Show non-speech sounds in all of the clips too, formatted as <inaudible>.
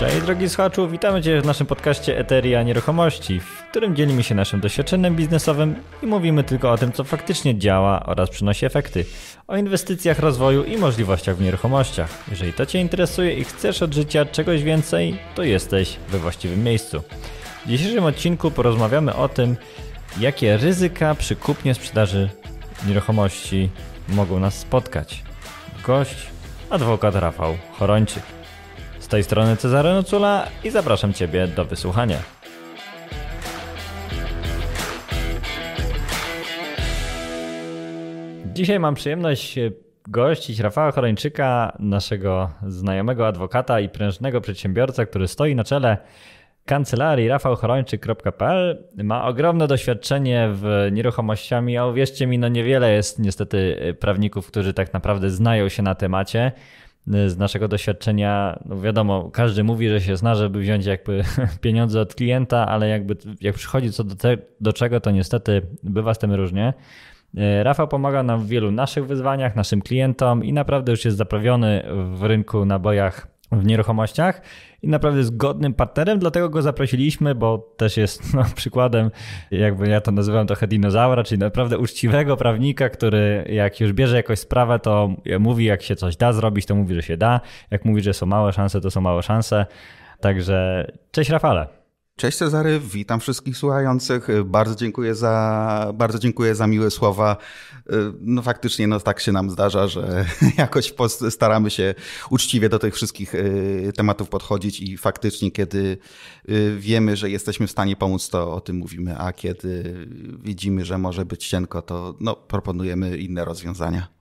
Cześć drogi słuchaczu, witamy Cię w naszym podcaście Eteria Nieruchomości, w którym dzielimy się naszym doświadczeniem biznesowym i mówimy tylko o tym, co faktycznie działa oraz przynosi efekty, o inwestycjach, rozwoju i możliwościach w nieruchomościach. Jeżeli to Cię interesuje i chcesz od życia czegoś więcej, to jesteś we właściwym miejscu. W dzisiejszym odcinku porozmawiamy o tym, jakie ryzyka przy kupnie sprzedaży nieruchomości mogą nas spotkać. Gość, adwokat Rafał Chorończyk tej strony Cezary Nocula i zapraszam Ciebie do wysłuchania. Dzisiaj mam przyjemność e, gościć Rafała Chorończyka, naszego znajomego adwokata i prężnego przedsiębiorca, który stoi na czele kancelarii rafałchorończyk.pl ma ogromne doświadczenie w nieruchomościami, a uwierzcie mi, no niewiele jest niestety e, prawników, którzy tak naprawdę znają się na temacie. Y, z naszego doświadczenia, no wiadomo, każdy mówi, że się zna, żeby wziąć jakby <laughs> pieniądze od klienta, ale jakby jak przychodzi co do, te, do czego, to niestety bywa z tym różnie. Y, Rafał pomaga nam w wielu naszych wyzwaniach, naszym klientom i naprawdę już jest zaprawiony w rynku nabojach w nieruchomościach i naprawdę jest godnym partnerem, dlatego go zaprosiliśmy, bo też jest no, <laughs> przykładem, jakby ja to nazywam trochę dinozaura, czyli naprawdę uczciwego prawnika, który jak już bierze jakąś sprawę, to mówi, jak się coś da zrobić, to mówi, że się da. Jak mówi, że są małe szanse, to są małe szanse. Także cześć Rafale. Cześć Cezary, witam wszystkich słuchających. Bardzo dziękuję za, bardzo dziękuję za miłe słowa. No faktycznie no, tak się nam zdarza, że <laughs> jakoś staramy się uczciwie do tych wszystkich y, tematów podchodzić i faktycznie kiedy y, wiemy, że jesteśmy w stanie pomóc, to o tym mówimy, a kiedy widzimy, że może być cienko, to no, proponujemy inne rozwiązania.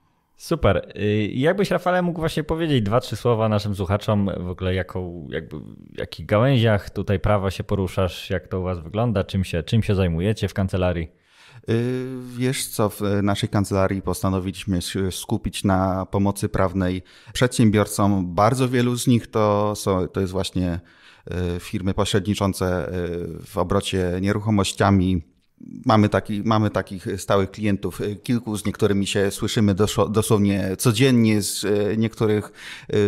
Super. Y, jakbyś, Rafale, mógł właśnie powiedzieć dwa, trzy słowa naszym słuchaczom, w ogóle jaką, jakby, jakich gałęziach tutaj prawa się poruszasz, jak to u Was wygląda, czym się, czym się zajmujecie w kancelarii? Y, wiesz co, w naszej kancelarii postanowiliśmy skupić na pomocy prawnej przedsiębiorcom. Bardzo wielu z nich to, są, to jest właśnie y, firmy pośredniczące w obrocie nieruchomościami, Mamy, taki, mamy takich stałych klientów y, kilku, z niektórymi się słyszymy dosłownie codziennie, z y, niektórych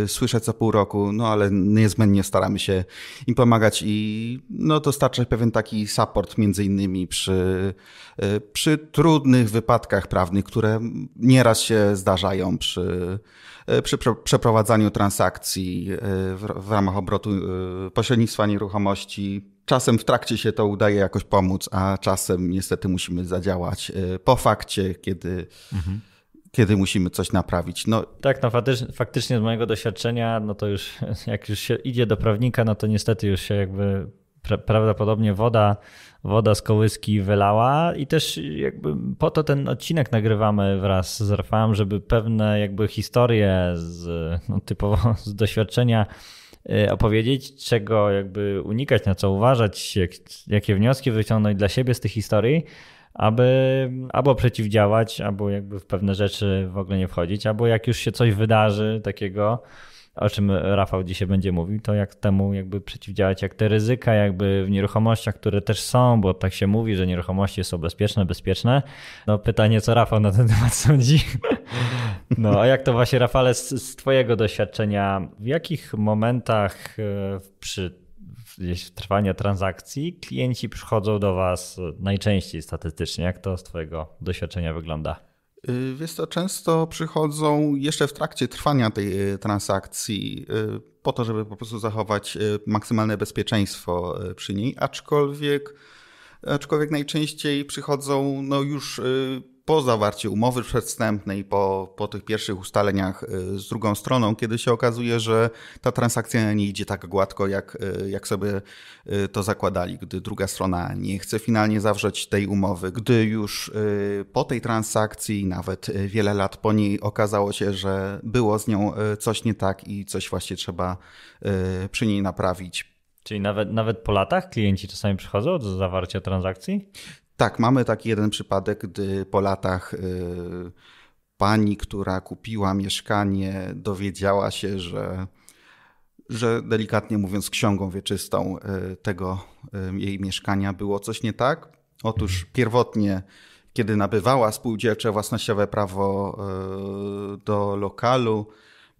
y, słyszę co pół roku, no ale niezmiennie staramy się im pomagać i no, dostarczać pewien taki support między innymi przy, przy trudnych wypadkach prawnych, które nieraz się zdarzają przy, przy przeprowadzaniu transakcji w, w ramach obrotu pośrednictwa nieruchomości Czasem w trakcie się to udaje jakoś pomóc, a czasem niestety musimy zadziałać y, po fakcie, kiedy, mhm. kiedy musimy coś naprawić. No. Tak, no faktycznie, z mojego doświadczenia, no to już jak już się idzie do prawnika, no to niestety już się jakby pra prawdopodobnie woda, woda z kołyski wylała i też jakby po to ten odcinek nagrywamy wraz z Rafałem, żeby pewne jakby historie z, no typowo z doświadczenia Y, opowiedzieć, czego jakby unikać, na co uważać, jak, jakie wnioski wyciągnąć dla siebie z tych historii, aby albo przeciwdziałać, albo jakby w pewne rzeczy w ogóle nie wchodzić, albo jak już się coś wydarzy takiego, o czym Rafał dzisiaj będzie mówił, to jak temu jakby przeciwdziałać, jak te ryzyka jakby w nieruchomościach, które też są, bo tak się mówi, że nieruchomości są bezpieczne, bezpieczne. No pytanie, co Rafał na ten temat sądzi? <laughs> No a jak to właśnie, Rafale, z, z twojego doświadczenia, w jakich momentach e, przy trwaniu trwania transakcji, klienci przychodzą do Was najczęściej statystycznie. Jak to z Twojego doświadczenia wygląda? Y, wiesz to często przychodzą jeszcze w trakcie trwania tej y, transakcji y, po to, żeby po prostu zachować maksymalne bezpieczeństwo przy niej, aczkolwiek, aczkolwiek najczęściej przychodzą no już po zawarciu umowy przedstępnej, po, po tych pierwszych ustaleniach y, z drugą stroną, kiedy się okazuje, że ta transakcja nie idzie tak gładko, jak, y, jak sobie y, to zakładali, gdy druga strona nie chce finalnie zawrzeć tej umowy, gdy już po tej transakcji, nawet wiele lat po niej, okazało się, że było z nią coś nie tak i coś właśnie trzeba przy niej naprawić. Czyli nawet, nawet po latach klienci czasami przychodzą do zawarcia transakcji? Tak, mamy taki jeden przypadek, gdy po latach y, pani, która kupiła mieszkanie, dowiedziała się, że, że delikatnie mówiąc, ksiągą wieczystą y, tego y, jej mieszkania było coś nie tak. Otóż pierwotnie, kiedy nabywała spółdzielcze własnościowe prawo do lokalu,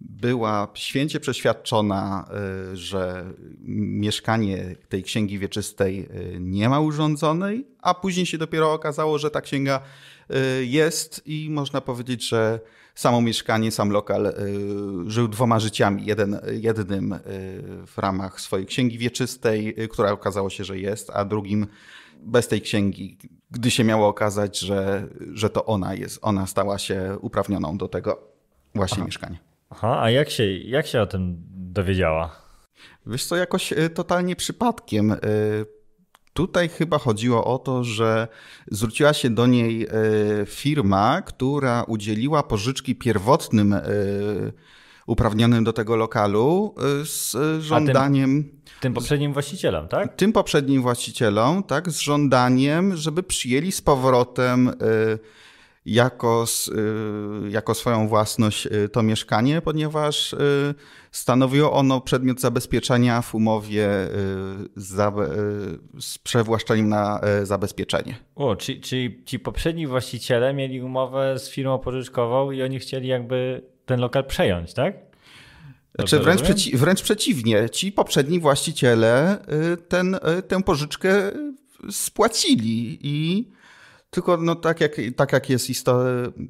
była święcie przeświadczona, e, że mieszkanie tej księgi wieczystej e, nie ma urządzonej, a później się dopiero okazało, że ta księga e, jest i można powiedzieć, że samo mieszkanie, sam lokal żył dwoma życiami. Jeden, jednym w ramach swojej księgi wieczystej, która okazało się, że jest, a drugim bez tej księgi, gdy się miało okazać, że, że to ona jest, ona stała się uprawnioną do tego właśnie Aha. mieszkania. Aha, a jak się, jak się o tym dowiedziała? Wiesz co, jakoś e, totalnie przypadkiem. E, tutaj chyba chodziło o to, że zwróciła się do niej e, firma, która udzieliła pożyczki pierwotnym uprawnionym do tego lokalu z żądaniem. Tym, tym, poprzednim właścicielom, tak? Tym poprzednim właścicielom, tak, z żądaniem, żeby przyjęli z powrotem jako, y, jako swoją własność y, to mieszkanie, ponieważ y, stanowiło ono przedmiot zabezpieczenia w umowie z przewłaszczeniem na zabezpieczenie. O, czy czy ci poprzedni właściciele mieli umowę z firmą pożyczkową i oni chcieli jakby ten lokal przejąć, tak? znaczy wręcz, przeci wręcz przeciwnie, ci poprzedni właściciele ten, tę pożyczkę spłacili i tylko no, tak, jak, tak, jak jest istota,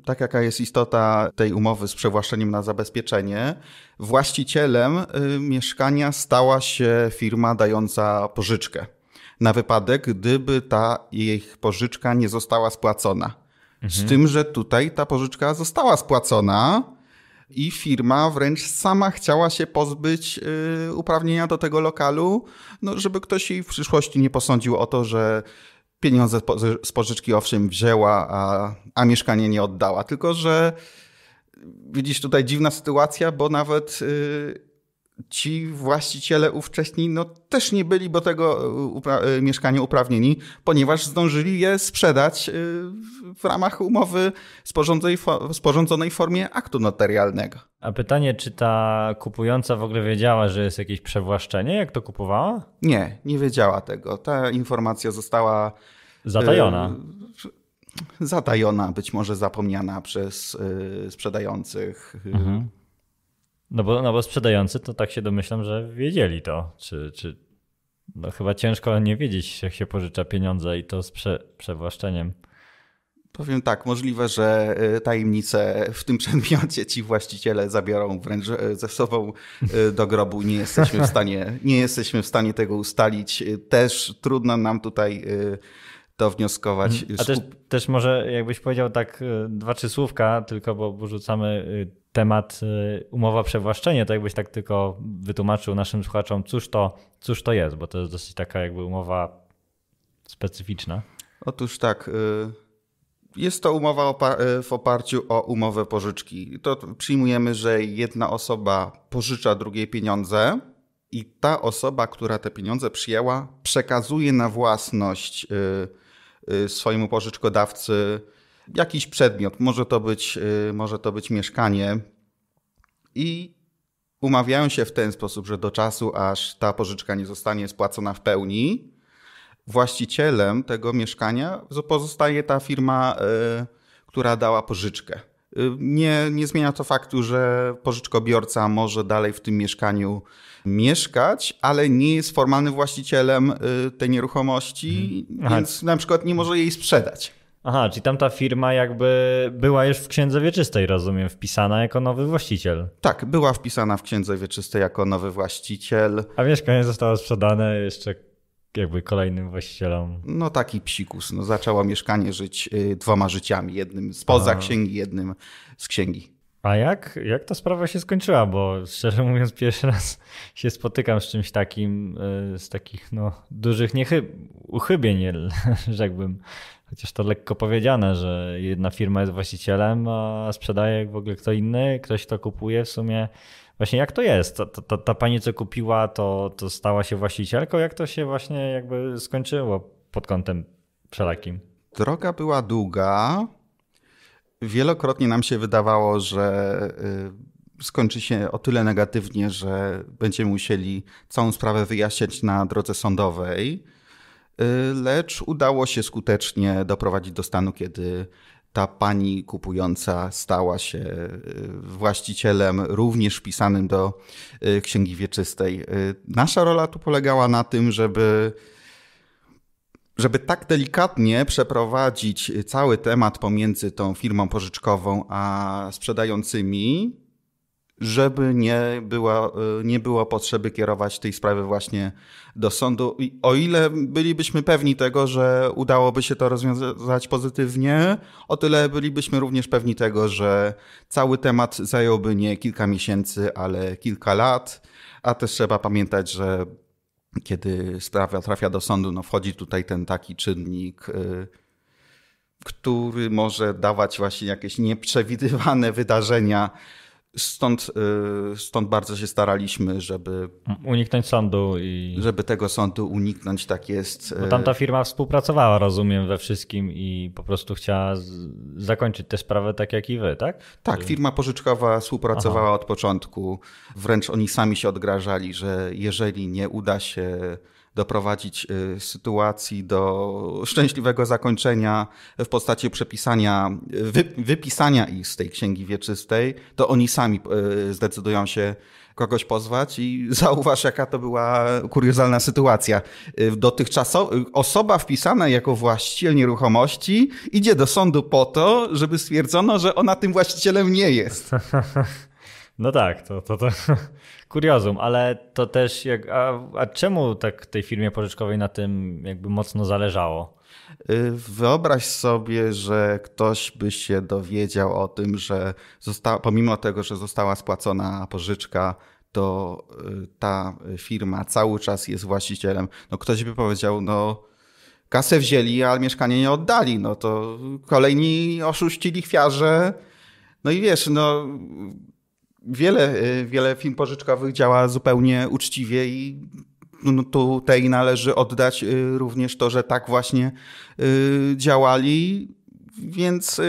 tak jaka jest istota tej umowy z przewłaszczeniem na zabezpieczenie, właścicielem y, mieszkania stała się firma dająca pożyczkę. Na wypadek, gdyby ta jej pożyczka nie została spłacona. Mhm. Z tym, że tutaj ta pożyczka została spłacona i firma wręcz sama chciała się pozbyć y, uprawnienia do tego lokalu, no, żeby ktoś jej w przyszłości nie posądził o to, że pieniądze z pożyczki owszem wzięła, a, a mieszkanie nie oddała. Tylko, że widzisz tutaj dziwna sytuacja, bo nawet y, ci właściciele ówcześni no, też nie byli do tego e, upra e, mieszkania uprawnieni, ponieważ zdążyli je sprzedać e, w ramach umowy sporządzonej, sporządzonej w formie aktu notarialnego. A pytanie, czy ta kupująca w ogóle wiedziała, że jest jakieś przewłaszczenie, jak to kupowała? Nie, nie wiedziała tego. Ta informacja została. Zatajona. Y zatajona, być może zapomniana przez y sprzedających. mhm no bo, no bo sprzedający to tak się domyślam, że wiedzieli to. Czy, czy no chyba ciężko nie wiedzieć, jak się pożycza pieniądze i to z prze, przewłaszczeniem. Powiem tak, możliwe, że e, tajemnice w tym <laughs> przedmiocie ci właściciele zabiorą wręcz e, ze sobą e, do grobu. Nie jesteśmy w stanie, nie jesteśmy w stanie tego ustalić. Też trudno nam tutaj to wnioskować. A też, też może jakbyś powiedział tak dwa, trzy słówka, tylko bo rzucamy temat y, umowa przewłaszczenie, to jakbyś tak tylko wytłumaczył naszym słuchaczom, cóż to, cóż to jest, bo to jest dosyć taka jakby umowa specyficzna. Otóż tak. Y, jest to umowa y, w oparciu o umowę pożyczki. To przyjmujemy, że jedna osoba pożycza drugiej pieniądze i ta osoba, która te pieniądze przyjęła, przekazuje na własność swojemu pożyczkodawcy jakiś przedmiot, może to być, y, może to być mieszkanie i umawiają się w ten sposób, że do czasu, aż ta pożyczka nie zostanie spłacona w pełni, właścicielem tego mieszkania pozostaje ta firma, y, która dała pożyczkę. Y, nie, nie zmienia to faktu, że pożyczkobiorca może dalej w tym mieszkaniu mieszkać, ale nie jest formalnym właścicielem tej nieruchomości, mhm. więc na przykład nie może jej sprzedać. Aha, czyli tamta firma jakby była już w księdze wieczystej, rozumiem, wpisana jako nowy właściciel. Tak, była wpisana w księdze wieczystej jako nowy właściciel. A mieszkanie zostało sprzedane jeszcze jakby kolejnym właścicielom. No taki psikus. No, zaczęło mieszkanie żyć y, dwoma życiami. Jednym spoza Aha. księgi, jednym z księgi. A jak, jak ta sprawa się skończyła? Bo szczerze mówiąc, pierwszy <laughs> raz się spotykam z czymś takim, y, z takich no, dużych niechy uchybień, <laughs> rzekłbym, Chociaż to lekko powiedziane, że jedna firma jest właścicielem, a sprzedaje w ogóle kto inny, ktoś to kupuje w sumie. Właśnie jak to jest? Ta, ta, ta pani, co kupiła, to, to stała się właścicielką? Jak to się właśnie jakby skończyło pod kątem wszelakim? Droga była długa. Wielokrotnie nam się wydawało, że y, skończy się o tyle negatywnie, że będziemy musieli całą sprawę wyjaśniać na drodze sądowej. Y, lecz udało się skutecznie doprowadzić do stanu, kiedy ta pani kupująca stała się y, właścicielem również wpisanym do y, Księgi Wieczystej. Nasza rola tu polegała na tym, żeby żeby tak delikatnie przeprowadzić cały temat pomiędzy tą firmą pożyczkową a sprzedającymi, żeby nie, była, e, nie było potrzeby kierować tej sprawy właśnie do sądu. O ile bylibyśmy pewni tego, że udałoby się to rozwiązać pozytywnie, o tyle bylibyśmy również pewni tego, że cały temat zająłby nie kilka miesięcy, ale kilka lat. A też trzeba pamiętać, że kiedy sprawa trafia do sądu, no wchodzi tutaj ten taki czynnik. E, który może dawać właśnie jakieś nieprzewidywane wydarzenia, Stąd, y, stąd bardzo się staraliśmy, żeby. Mm, uniknąć sądu i. Żeby tego sądu uniknąć, tak jest. Bo y. tamta firma współpracowała, rozumiem, we wszystkim i po prostu chciała z... zakończyć tę sprawę tak jak i wy, tak? Tak, y. firma pożyczkowa współpracowała Aha. od początku. Wręcz oni sami się odgrażali, że jeżeli nie uda się doprowadzić y, sytuacji do szczęśliwego zakończenia w postaci przepisania, wypisania ich z tej księgi wieczystej, to oni sami y, zdecydują się kogoś pozwać i <laughs> zauważ, jaka to była kuriozalna sytuacja. Y, Dotychczasowo osoba wpisana jako właściciel nieruchomości idzie do sądu po to, żeby stwierdzono, że ona tym właścicielem nie jest. <laughs> No tak, to, to, to <laughs> kuriozum, ale to też jak. A, a czemu tak tej firmie pożyczkowej na tym jakby mocno zależało? Y, wyobraź sobie, że ktoś by się dowiedział o tym, że została, pomimo tego, że została spłacona pożyczka, to y, ta firma cały czas jest właścicielem. No ktoś by powiedział, no kasę wzięli, a mieszkanie nie oddali. No to kolejni oszuści lichwiarze. No i wiesz, no wiele, y, wiele firm pożyczkowych działa zupełnie uczciwie i no, no, tutaj należy oddać y, również to, że tak właśnie y, działali, więc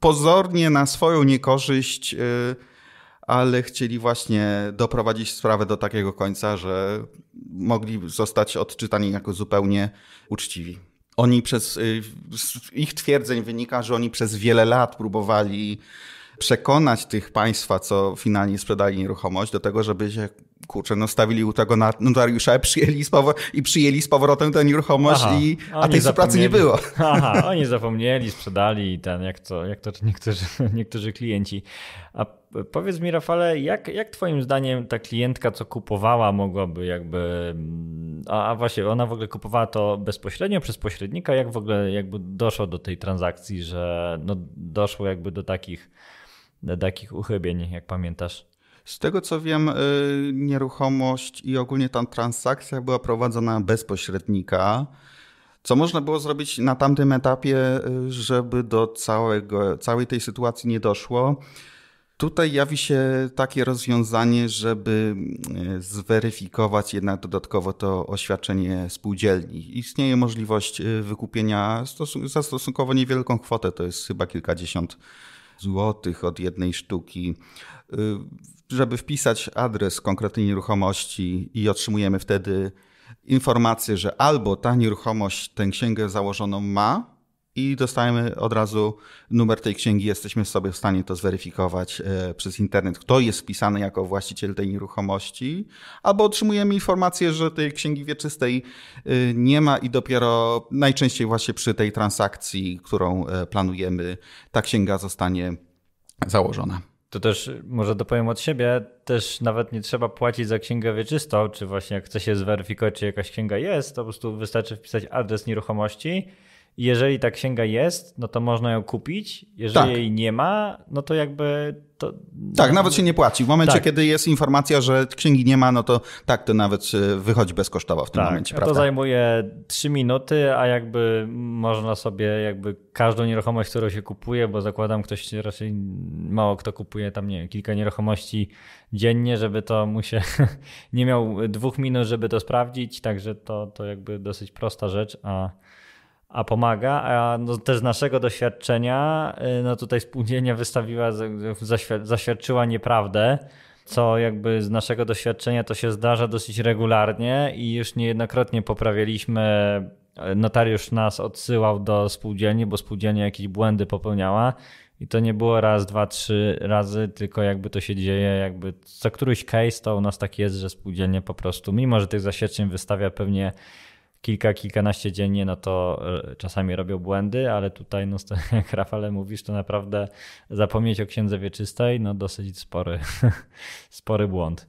pozornie na swoją niekorzyść, ale chcieli właśnie doprowadzić sprawę do takiego końca, że mogli zostać odczytani jako zupełnie uczciwi. Oni przez, z ich twierdzeń wynika, że oni przez wiele lat próbowali przekonać tych państwa, co finalnie sprzedali nieruchomość, do tego, żeby się kurczę, no stawili u tego notariusza <laughs> przyjęli z i przyjęli z powrotem tę nieruchomość, Aha, i, a tej współpracy nie było. <laughs> Aha, oni zapomnieli, sprzedali i ten, jak to, jak to <laughs> niektórzy, niektórzy klienci. A powiedz mi Rafale, jak, jak twoim zdaniem ta klientka, co kupowała, mogłaby jakby, a, a właśnie ona w ogóle kupowała to bezpośrednio przez pośrednika, jak w ogóle jakby doszło do tej transakcji, że no doszło jakby do takich takich uchybień, jak pamiętasz. Z tego co wiem, y, nieruchomość i ogólnie ta transakcja była prowadzona bez pośrednika. Co można było zrobić na tamtym etapie, y, żeby do całego, całej tej sytuacji nie doszło? Tutaj jawi się takie rozwiązanie, żeby y, zweryfikować jednak dodatkowo to oświadczenie spółdzielni. Istnieje możliwość wykupienia za stosunkowo niewielką kwotę, to jest chyba kilkadziesiąt złotych od jednej sztuki, y, żeby wpisać adres konkretnej nieruchomości i otrzymujemy wtedy informację, że albo ta nieruchomość tę księgę założoną ma, i dostajemy od razu numer tej księgi. Jesteśmy sobie w stanie to zweryfikować e, przez internet, kto jest wpisany jako właściciel tej nieruchomości, albo otrzymujemy informację, że tej księgi wieczystej e, nie ma i dopiero najczęściej właśnie przy tej transakcji, którą e, planujemy, ta księga zostanie założona. To też może dopowiem od siebie, też nawet nie trzeba płacić za księgę wieczystą, czy właśnie jak chce się zweryfikować, czy jakaś księga jest, to po prostu wystarczy wpisać adres nieruchomości jeżeli ta księga jest, no to można ją kupić. Jeżeli tak. jej nie ma, no to jakby. To... Tak, nawet się nie płaci. W momencie, tak. kiedy jest informacja, że księgi nie ma, no to tak, to nawet e, wychodzi bezkosztowo w tym tak. momencie. Prawda? To zajmuje 3 minuty, a jakby można sobie jakby każdą nieruchomość, którą się kupuje, bo zakładam, ktoś raczej mało kto kupuje tam, nie wiem, kilka nieruchomości dziennie, żeby to mu się <laughs> nie miał dwóch minut, żeby to sprawdzić. Także to, to jakby dosyć prosta rzecz, a a pomaga, a no też z naszego doświadczenia, y, no tutaj spółdzielnia wystawiła, zaświadczyła nieprawdę, co jakby z naszego doświadczenia to się zdarza dosyć regularnie i już niejednokrotnie poprawialiśmy, y, notariusz nas odsyłał do spółdzielni, bo spółdzielnia jakieś błędy popełniała i to nie było raz, dwa, trzy razy, tylko jakby to się dzieje, jakby co któryś case to u nas tak jest, że spółdzielnie po prostu, mimo że tych zaświadczeń wystawia pewnie kilka, kilkanaście dziennie, no to e, czasami robią błędy, ale tutaj, no, <laughs> jak Rafale mówisz, to naprawdę zapomnieć o księdze wieczystej, no dosyć spory, <laughs> spory błąd.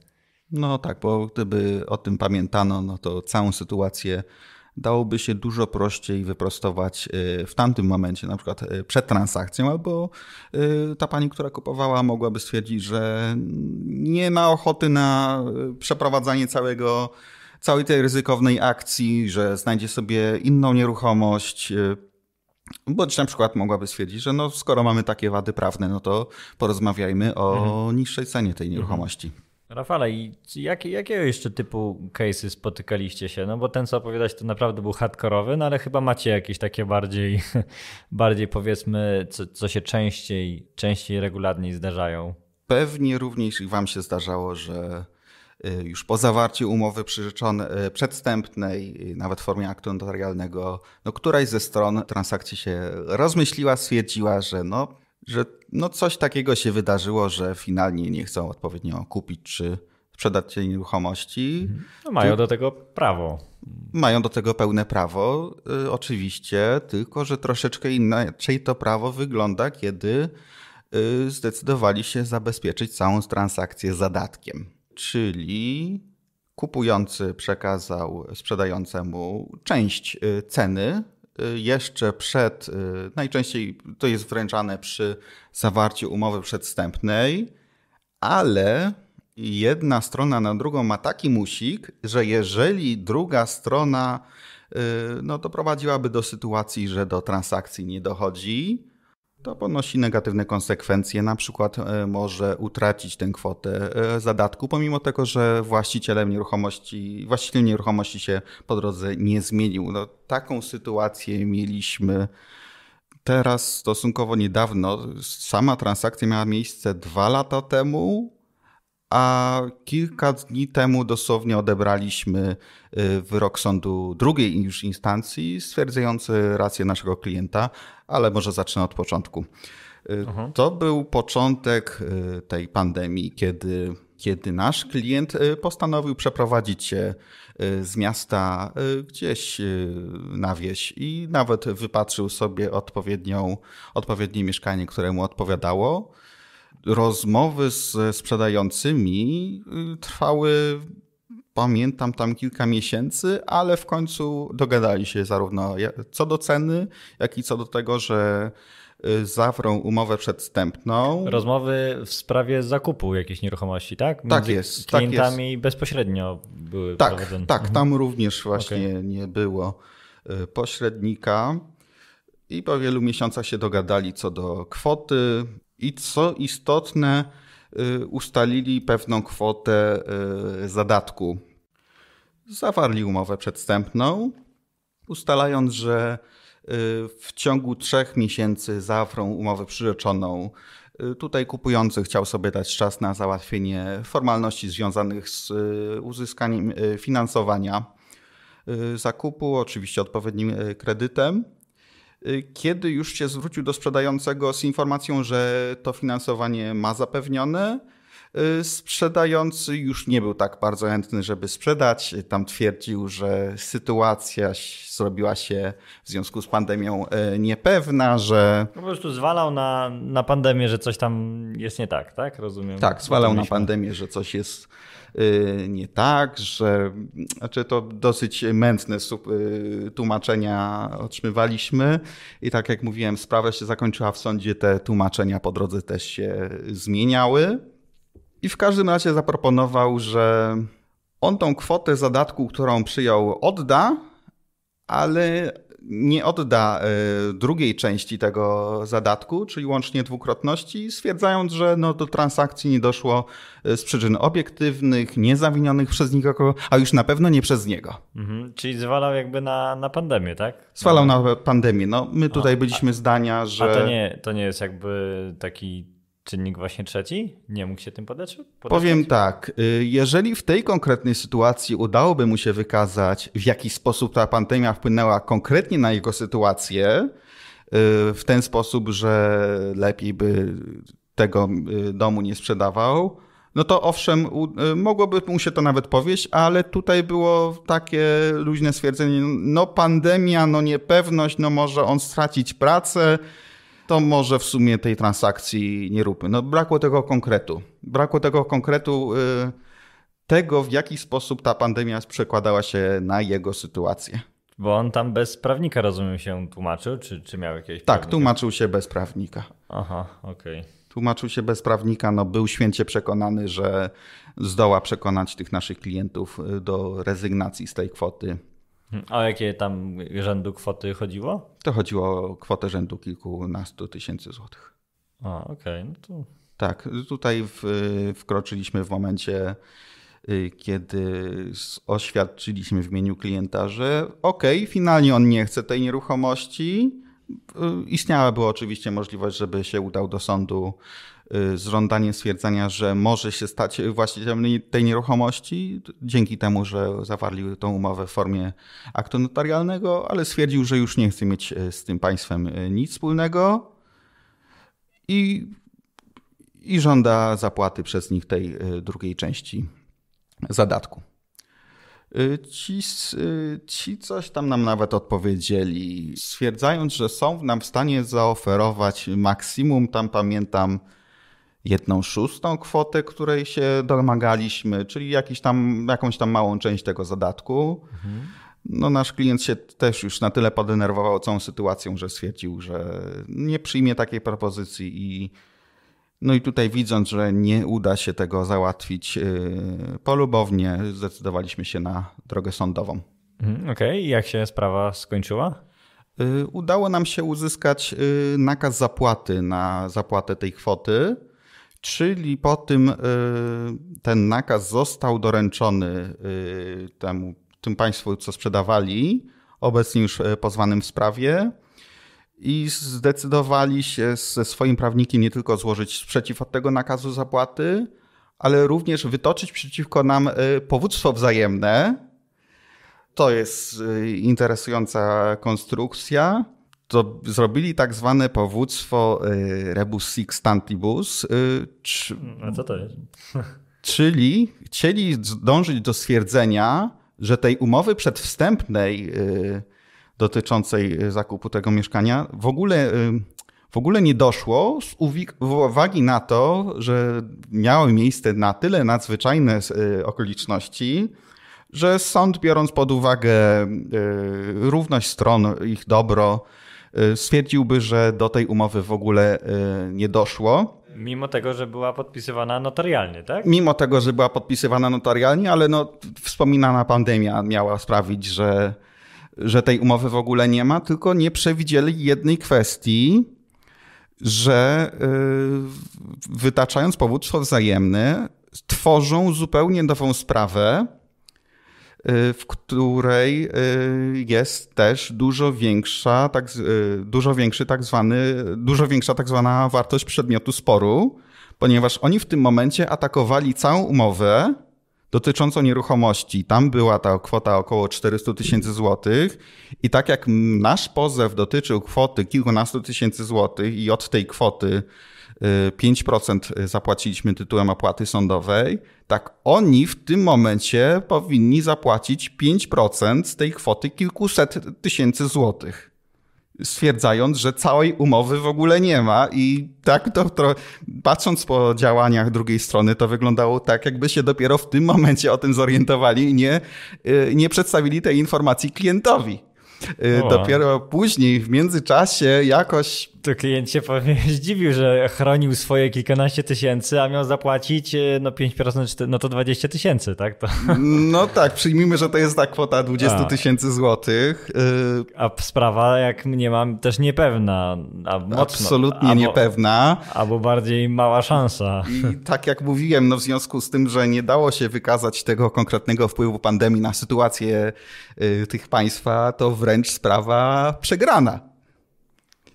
No tak, bo gdyby o tym pamiętano, no to całą sytuację dałoby się dużo prościej wyprostować e, w tamtym momencie, na przykład e, przed transakcją, albo ta pani, która kupowała, mogłaby stwierdzić, że nie ma ochoty na przeprowadzanie całego całej tej ryzykownej akcji, że znajdzie sobie inną nieruchomość. Y, Bądź na przykład mogłaby stwierdzić, że no, skoro mamy takie wady prawne, no to porozmawiajmy o mhm. niższej cenie tej mhm. nieruchomości. Rafale, i jak, jakiego jeszcze typu case'y spotykaliście się? No bo ten, co opowiadać, to naprawdę był hardkorowy, no ale chyba macie jakieś takie bardziej, <laughs> bardziej powiedzmy, co, co się częściej, częściej regularnie zdarzają. Pewnie również i wam się zdarzało, że Y, już po zawarciu umowy y, przedstępnej, y, nawet w formie aktu notarialnego, no, któraś ze stron transakcji się rozmyśliła, stwierdziła, że no, że no coś takiego się wydarzyło, że finalnie nie chcą odpowiednio kupić czy sprzedać tej nieruchomości. Mhm. No mają tu... do tego prawo. Mają do tego pełne prawo, y, oczywiście, tylko że troszeczkę inaczej to prawo wygląda, kiedy y, zdecydowali się zabezpieczyć całą transakcję zadatkiem czyli kupujący przekazał sprzedającemu część y, ceny y, jeszcze przed, y, najczęściej to jest wręczane przy zawarciu umowy przedstępnej, ale jedna strona na drugą ma taki musik, że jeżeli druga strona no, doprowadziłaby do sytuacji, że do transakcji nie dochodzi, to ponosi negatywne konsekwencje. Na przykład e, może utracić tę kwotę e, zadatku, pomimo tego, że właścicielem nieruchomości, właściciel nieruchomości się po drodze nie zmienił. No, taką sytuację mieliśmy teraz stosunkowo niedawno. Sama transakcja miała miejsce dwa lata temu a kilka dni temu dosłownie odebraliśmy y, wyrok sądu drugiej już instancji stwierdzający rację naszego klienta, ale może zacznę od początku. Y, Aha. To był początek y, tej pandemii, kiedy, kiedy nasz klient postanowił przeprowadzić się z miasta gdzieś na wieś i nawet wypatrzył sobie odpowiednią, odpowiednie mieszkanie, które mu odpowiadało rozmowy z sprzedającymi y, trwały, pamiętam, tam kilka miesięcy, ale w końcu dogadali się zarówno co do ceny, jak i co do tego, że y, zawrą umowę przedstępną. Rozmowy w sprawie zakupu jakiejś nieruchomości, tak? tak Między tak jest. klientami tak jest. bezpośrednio były tak, prowadzone. Tak, mhm. tam również właśnie okay. nie było y, pośrednika. I po wielu miesiącach się dogadali co do kwoty, i co istotne, y, ustalili pewną kwotę y, zadatku. Zawarli umowę przedstępną, ustalając, że y, w ciągu trzech miesięcy zawrą umowę przyrzeczoną. Tutaj kupujący chciał sobie dać czas na załatwienie formalności związanych z uzyskaniem finansowania zakupu, oczywiście odpowiednim kredytem. Y, kiedy już się zwrócił do sprzedającego z informacją, że to finansowanie ma zapewnione. Y, sprzedający już nie był tak bardzo chętny, żeby sprzedać. Y, tam twierdził, że sytuacja zrobiła się w związku z pandemią niepewna, że. No po prostu zwalał na, na pandemię, że coś tam jest nie tak, tak? Rozumiem. Tak, zwalał na pandemię, że coś jest Y, nie tak, że znaczy to dosyć mętne y, tłumaczenia otrzymywaliśmy i tak jak mówiłem, sprawa się zakończyła w sądzie, te tłumaczenia po drodze też się zmieniały. I w każdym razie zaproponował, że on tą kwotę zadatku, którą przyjął, odda, ale nie odda e, drugiej części tego zadatku, czyli łącznie dwukrotności, stwierdzając, że no do transakcji nie doszło e, z przyczyn obiektywnych, niezawinionych przez nikogo, a już na pewno nie przez niego. Mhm, czyli zwalał jakby na, na pandemię, tak? Zwalał no. na pandemię. No, my no, tutaj a, byliśmy a, zdania, że... A to nie, to nie jest jakby taki czynnik właśnie trzeci nie mógł się tym podać? Powiem tak, y, jeżeli w tej konkretnej sytuacji udałoby mu się wykazać, w jaki sposób ta pandemia wpłynęła konkretnie na jego sytuację, y, w ten sposób, że lepiej by tego y, domu nie sprzedawał, no to owszem, mogłoby mu się to nawet powieść, ale tutaj było takie luźne stwierdzenie, no, no pandemia, no niepewność, no może on stracić pracę, to może w sumie tej transakcji nie róbmy. No, brakło tego konkretu. Brakło tego konkretu, y, tego w jaki sposób ta pandemia przekładała się na jego sytuację. Bo on tam bez prawnika, rozumiem, się tłumaczył, czy, czy miał jakieś. Tak, prawnika? tłumaczył się bez prawnika. Aha, okej. Okay. Tłumaczył się bez prawnika, no był święcie przekonany, że zdoła przekonać tych naszych klientów y, do rezygnacji z tej kwoty Hmm. A o jakie tam rzędu kwoty chodziło? To chodziło o kwotę rzędu kilkunastu tysięcy złotych. A, okej, okay. no to... Tak, tutaj w, wkroczyliśmy w momencie, y, kiedy oświadczyliśmy w imieniu klienta, że okej, okay, finalnie on nie chce tej nieruchomości. Y, Istniała była oczywiście możliwość, żeby się udał do sądu Y, z żądaniem stwierdzenia, że może się stać właścicielem tej nieruchomości, dzięki temu, że zawarli tą umowę w formie aktu notarialnego, ale stwierdził, że już nie chce mieć y, z tym państwem y, nic wspólnego i, i żąda zapłaty przez nich tej drugiej części zadatku. Ci, ci, coś tam nam nawet odpowiedzieli, stwierdzając, że są nam w stanie zaoferować maksimum, tam pamiętam jedną szóstą kwoty, której się domagaliśmy, czyli jakiś tam, jakąś tam małą część tego zadatku. Mhm. No, nasz klient się też już na tyle podenerwował całą sytuacją, że stwierdził, że nie przyjmie takiej propozycji i no i tutaj widząc, że nie uda się tego załatwić yy, polubownie, zdecydowaliśmy się na drogę sądową. Mhm, okej, okay. jak się sprawa skończyła? Yy, udało nam się uzyskać yy, nakaz zapłaty na zapłatę tej kwoty. Czyli po tym y, ten nakaz został doręczony y, temu, tym państwu, co sprzedawali, obecnie już y, pozwanym w sprawie, i zdecydowali się ze swoim prawnikiem nie tylko złożyć sprzeciw od tego nakazu zapłaty, ale również wytoczyć przeciwko nam powództwo wzajemne. To jest interesująca konstrukcja to zrobili tak zwane powództwo y, rebus sixtantibus. Y, A co to jest? Czyli chcieli dążyć do stwierdzenia, że tej umowy przedwstępnej y, dotyczącej zakupu tego mieszkania w ogóle, w ogóle nie doszło z uwagi na to, że miały miejsce na tyle nadzwyczajne okoliczności, że sąd biorąc pod uwagę równość stron, ich dobro, E, stwierdziłby, że do tej umowy w ogóle e, nie doszło. Mimo tego, że była podpisywana notarialnie, tak? Mimo tego, że była podpisywana notarialnie, ale no, wspominana pandemia miała sprawić, że, że tej umowy w ogóle nie ma, tylko nie przewidzieli jednej kwestii, że yy, wytaczając powództwo wzajemne, tworzą zupełnie nową sprawę, Y, w której y, jest też dużo większa, tak, y, dużo większy tak zwany, dużo większa tak zwana wartość przedmiotu sporu, ponieważ oni w tym momencie atakowali całą umowę dotyczącą nieruchomości. Tam była ta kwota około 400 tysięcy złotych i tak jak nasz pozew dotyczył kwoty kilkunastu tysięcy złotych i od tej kwoty 5% y, zapłaciliśmy tytułem opłaty sądowej, tak oni w tym momencie powinni zapłacić 5% z tej kwoty kilkuset tysięcy złotych. Stwierdzając, że całej umowy w ogóle nie ma, i tak to, to patrząc po działaniach drugiej strony, to wyglądało tak, jakby się dopiero w tym momencie o tym zorientowali i nie, y, nie przedstawili tej informacji klientowi. Y, o. Dopiero później, w międzyczasie, jakoś to klient się pewnie <laughs> zdziwił, że chronił swoje kilkanaście tysięcy, a miał zapłacić e, no 5%, no to 20 tysięcy, tak? To... <laughs> No tak, przyjmijmy, że to jest ta kwota 20 tysięcy złotych. Y, a sprawa, jak nie mam, też niepewna. A mocno, Absolutnie albo, niepewna. Albo bardziej mała szansa. I tak jak mówiłem, no w związku z tym, że nie dało się wykazać tego konkretnego wpływu pandemii na sytuację y, tych państwa, to wręcz sprawa przegrana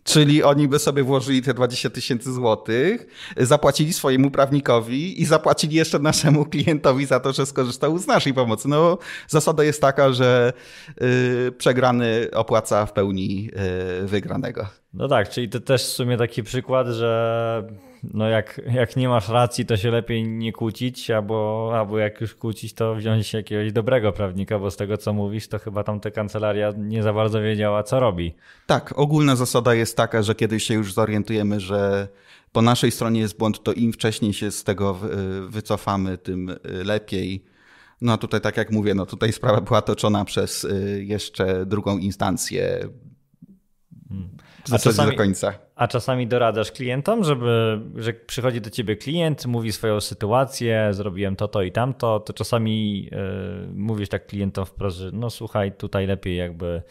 Czyli oni by sobie włożyli te 20 tysięcy złotych, zapłacili swojemu prawnikowi i zapłacili jeszcze naszemu klientowi za to, że skorzystał z naszej pomocy. No, zasada jest taka, że yy, przegrany opłaca w pełni yy, wygranego. No tak, czyli to też w sumie taki przykład, że no jak, jak nie masz racji, to się lepiej nie kłócić, albo, albo jak już kłócić, to wziąć jakiegoś dobrego prawnika, bo z tego co mówisz, to chyba tam ta kancelaria nie za bardzo wiedziała, co robi. Tak, ogólna zasada jest taka, że kiedy się już zorientujemy, że po naszej stronie jest błąd, to im wcześniej się z tego wycofamy, tym y, lepiej. No a tutaj, tak jak mówię, no tutaj sprawa była toczona przez y, jeszcze drugą instancję. Hmm. A czasami, do końca. A czasami doradzasz klientom, żeby, że przychodzi do ciebie klient, mówi swoją sytuację, zrobiłem to, to i tamto, to czasami yy, mówisz tak klientom wprost, że no słuchaj, tutaj lepiej jakby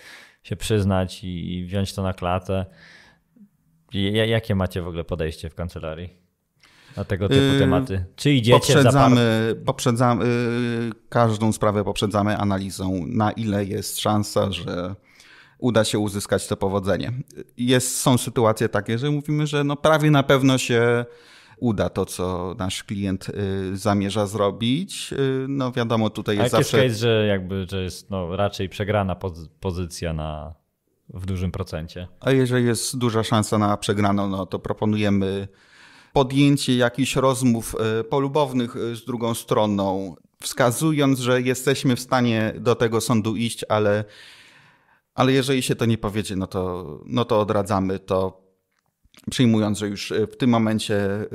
się przyznać i, i wziąć to na klatę. J jakie macie w ogóle podejście w kancelarii? na tego typu yy, tematy? Czy idziecie poprzedzamy, za par... poprzedzamy, yy, Każdą sprawę poprzedzamy analizą, na ile jest szansa, że uda się uzyskać to powodzenie. Jest, są sytuacje takie, że mówimy, że no prawie na pewno się uda to, co nasz klient y, zamierza zrobić. Y, no wiadomo, tutaj jest A zawsze... jest case, że jakby, że jest no, raczej przegrana pozycja na, w dużym procencie. A jeżeli jest duża szansa na przegraną, no to proponujemy podjęcie jakichś rozmów y, polubownych z drugą stroną, wskazując, że jesteśmy w stanie do tego sądu iść, ale ale jeżeli się to nie powiedzie, no to, no to odradzamy to, przyjmując, że już e, w tym momencie e,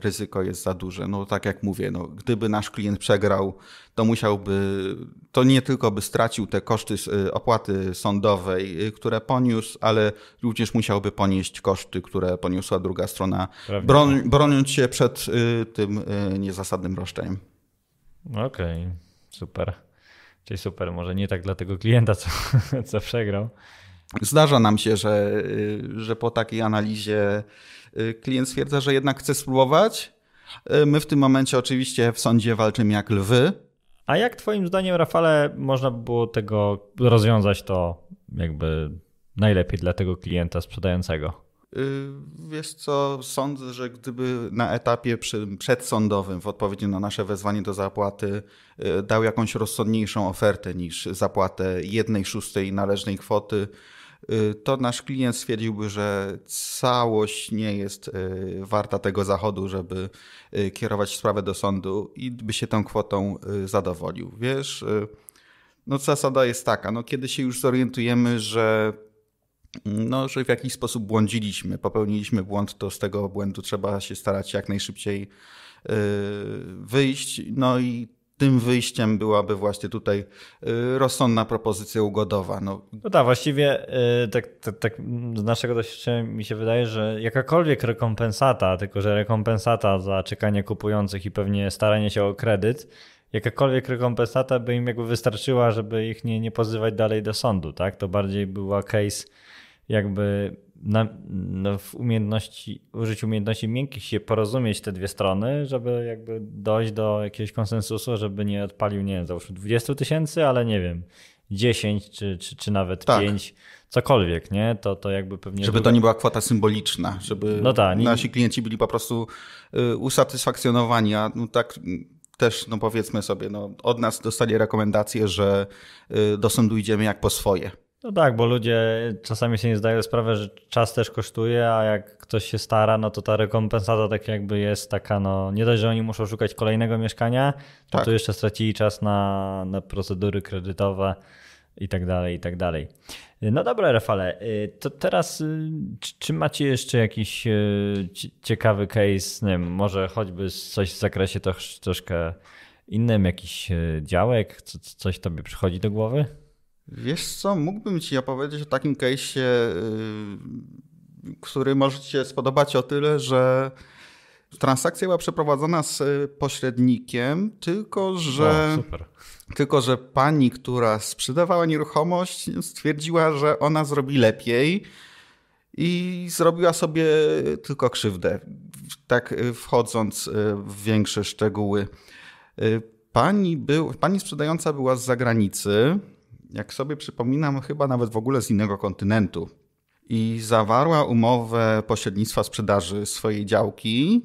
ryzyko jest za duże. No tak jak mówię, no, gdyby nasz klient przegrał, to musiałby, to nie tylko by stracił te koszty e, opłaty sądowej, które poniósł, ale również musiałby ponieść koszty, które poniosła druga strona, broń, broniąc się przed tym niezasadnym roszczeniem. Okej, okay, super. Czyli super, może nie tak dla tego klienta, co, <laughs> co przegrał. Zdarza nam się, że, y, że po takiej analizie y, klient stwierdza, że jednak chce spróbować. Y, my w tym momencie oczywiście w sądzie walczymy jak lwy. A jak Twoim zdaniem, Rafale, można by było tego rozwiązać to jakby najlepiej dla tego klienta sprzedającego? Y, wiesz co, sądzę, że gdyby na etapie przedsądowym w odpowiedzi na nasze wezwanie do zapłaty y, dał jakąś rozsądniejszą ofertę niż zapłatę jednej szóstej należnej kwoty, y, to nasz klient stwierdziłby, że całość nie jest warta tego zachodu, żeby kierować sprawę do sądu i by się tą kwotą zadowolił. Wiesz, no zasada jest taka, no kiedy się już zorientujemy, że no, że w jakiś sposób błądziliśmy, popełniliśmy błąd, to z tego błędu trzeba się starać jak najszybciej y, wyjść. No i tym wyjściem byłaby właśnie tutaj y, rozsądna propozycja ugodowa. No, no tak, właściwie y, tak, tak, tak, z naszego doświadczenia mi się wydaje, że jakakolwiek rekompensata, tylko że rekompensata za czekanie kupujących i pewnie staranie się o kredyt, jakakolwiek rekompensata by im jakby wystarczyła, żeby ich nie, nie pozywać dalej do sądu, tak? To bardziej była case jakby na, no w umiejętności, użyć umiejętności miękkich się porozumieć te dwie strony, żeby jakby dojść do jakiegoś konsensusu, żeby nie odpalił, nie wiem, załóżmy 20 tysięcy, ale nie wiem, 10 czy, czy, czy nawet tak. 5, cokolwiek, nie? To, to jakby pewnie... Żeby to nie była kwota symboliczna, żeby no tak, nasi klienci byli po prostu y, usatysfakcjonowani, a no tak mm, też, no powiedzmy sobie, no, od nas dostali rekomendację, że y, do sądu idziemy jak po swoje. No tak, bo ludzie czasami się nie zdają sprawy, że czas też kosztuje, a jak ktoś się stara, no to ta rekompensata tak jakby jest taka, no nie dość, że oni muszą szukać kolejnego mieszkania, to tak. tu jeszcze stracili czas na, na procedury kredytowe i tak dalej, i tak dalej. No dobra, Rafale, y, to teraz y, czy macie jeszcze jakiś y, ciekawy case, nie wiem, może choćby coś w zakresie troszkę innym, jakiś działek, coś tobie przychodzi do głowy? Wiesz co, mógłbym ci opowiedzieć o takim case'ie, y, który może ci się spodobać o tyle, że transakcja była przeprowadzona z pośrednikiem, tylko że, o, tylko że pani, która sprzedawała nieruchomość, stwierdziła, że ona zrobi lepiej i zrobiła sobie tylko krzywdę. Tak y, wchodząc y, w większe szczegóły. Pani, był, pani sprzedająca była z zagranicy jak sobie przypominam, chyba nawet w ogóle z innego kontynentu. I zawarła umowę pośrednictwa sprzedaży swojej działki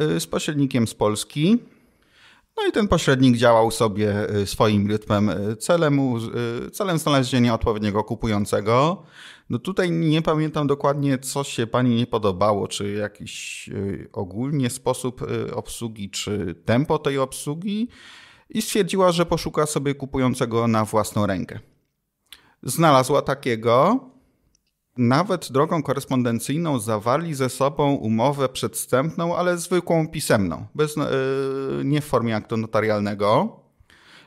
y, z pośrednikiem z Polski. No i ten pośrednik działał sobie y, swoim rytmem y, celem, celem znalezienia odpowiedniego kupującego. No tutaj nie pamiętam dokładnie, co się pani nie podobało, czy jakiś ogólnie sposób obsługi, czy tempo tej obsługi, i stwierdziła, że poszuka sobie kupującego na własną rękę. Znalazła takiego. Nawet drogą korespondencyjną zawarli ze sobą umowę przedstępną, ale zwykłą pisemną, bez, yy, nie w formie aktu notarialnego.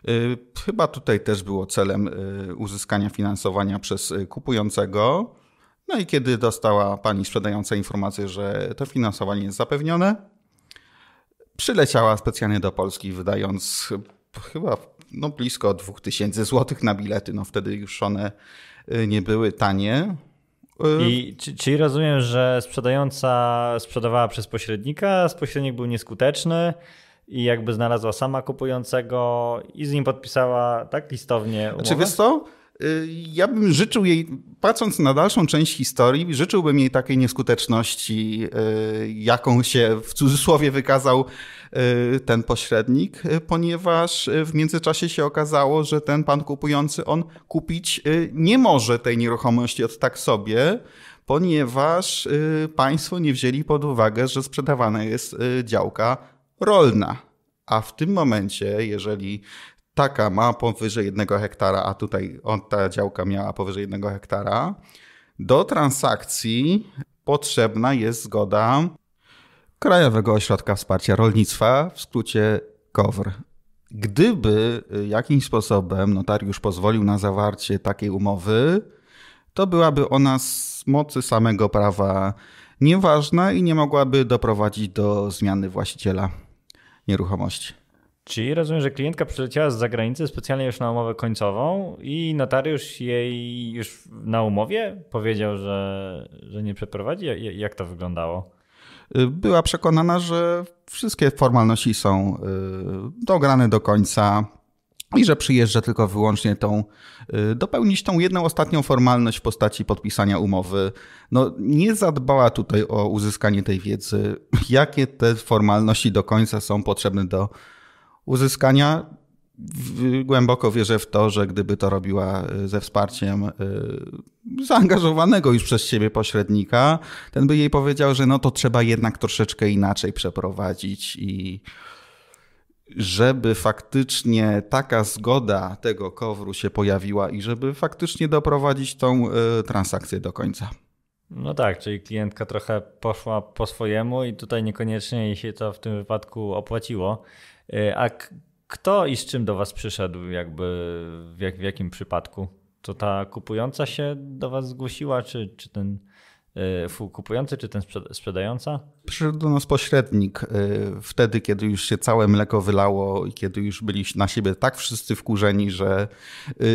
Yy, chyba tutaj też było celem yy, uzyskania finansowania przez kupującego. No i kiedy dostała pani sprzedająca informację, że to finansowanie jest zapewnione, przyleciała specjalnie do Polski, wydając chyba no, blisko 2000 zł na bilety. No wtedy już one y, nie były tanie. Y, I, czyli rozumiem, że sprzedająca sprzedawała przez pośrednika, pośrednik był nieskuteczny i jakby znalazła sama kupującego i z nim podpisała tak listownie znaczy, umowę? Czy znaczy, wiesz co? Y, ja bym życzył jej, patrząc na dalszą część historii, życzyłbym jej takiej nieskuteczności, y, jaką się w cudzysłowie wykazał y, ten pośrednik, ponieważ w międzyczasie się okazało, że ten pan kupujący, on kupić nie może tej nieruchomości od tak sobie, ponieważ państwo nie wzięli pod uwagę, że sprzedawana jest działka rolna. A w tym momencie, jeżeli taka ma powyżej jednego hektara, a tutaj on, ta działka miała powyżej jednego hektara, do transakcji potrzebna jest zgoda Krajowego Ośrodka Wsparcia Rolnictwa, w skrócie KOWR. Gdyby y, jakimś sposobem notariusz pozwolił na zawarcie takiej umowy, to byłaby ona z mocy samego prawa nieważna i nie mogłaby doprowadzić do zmiany właściciela nieruchomości. Czyli rozumiem, że klientka przyleciała z zagranicy specjalnie już na umowę końcową i notariusz jej już na umowie powiedział, że, że nie przeprowadzi? Jak to wyglądało? Y, była przekonana, że wszystkie formalności są y, dograne do końca i że przyjeżdża tylko wyłącznie tą, y, dopełnić tą jedną ostatnią formalność w postaci podpisania umowy. No, nie zadbała tutaj o uzyskanie tej wiedzy, <laughs> jakie te formalności do końca są potrzebne do uzyskania. Głęboko wierzę w to, że gdyby to robiła y, ze wsparciem y, zaangażowanego już przez siebie pośrednika, ten by jej powiedział, że no to trzeba jednak troszeczkę inaczej przeprowadzić i żeby faktycznie taka zgoda tego kowru się pojawiła i żeby faktycznie doprowadzić tą y, transakcję do końca. No tak, czyli klientka trochę poszła po swojemu i tutaj niekoniecznie jej się to w tym wypadku opłaciło. E, a kto i z czym do Was przyszedł, jakby w, jak, w jakim przypadku? To ta kupująca się do Was zgłosiła, czy, czy ten e, kupujący czy ten sprzedająca? Przyszedł do nas pośrednik e, wtedy, kiedy już się całe mleko wylało i kiedy już byliście na siebie tak wszyscy wkurzeni, że,